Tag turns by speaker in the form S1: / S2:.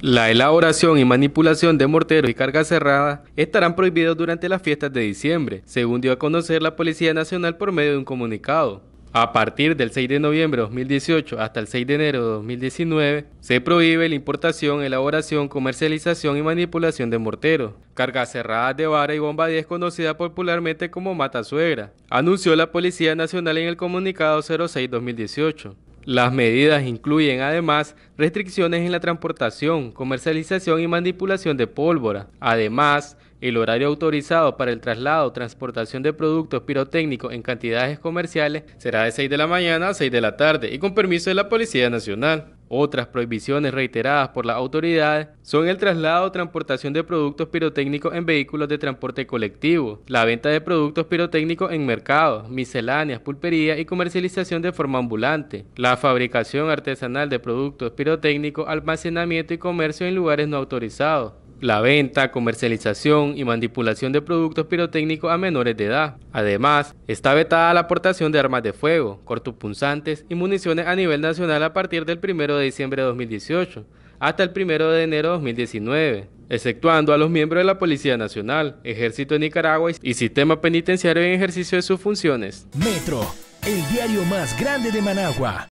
S1: La elaboración y manipulación de morteros y carga cerrada estarán prohibidos durante las fiestas de diciembre, según dio a conocer la Policía Nacional por medio de un comunicado. A partir del 6 de noviembre de 2018 hasta el 6 de enero de 2019, se prohíbe la importación, elaboración, comercialización y manipulación de morteros, cargas cerradas de vara y bomba 10 conocida popularmente como mata suegra, anunció la Policía Nacional en el comunicado 06-2018. Las medidas incluyen además restricciones en la transportación, comercialización y manipulación de pólvora. Además, el horario autorizado para el traslado o transportación de productos pirotécnicos en cantidades comerciales será de 6 de la mañana a 6 de la tarde y con permiso de la Policía Nacional. Otras prohibiciones reiteradas por la autoridad son el traslado o transportación de productos pirotécnicos en vehículos de transporte colectivo, la venta de productos pirotécnicos en mercados, misceláneas, pulperías y comercialización de forma ambulante, la fabricación artesanal de productos pirotécnicos, almacenamiento y comercio en lugares no autorizados, la venta, comercialización y manipulación de productos pirotécnicos a menores de edad. Además, está vetada la aportación de armas de fuego, cortopunzantes y municiones a nivel nacional a partir del 1 de diciembre de 2018 hasta el 1 de enero de 2019, exceptuando a los miembros de la Policía Nacional, Ejército de Nicaragua y Sistema Penitenciario en ejercicio de sus funciones. Metro, el diario más grande de Managua.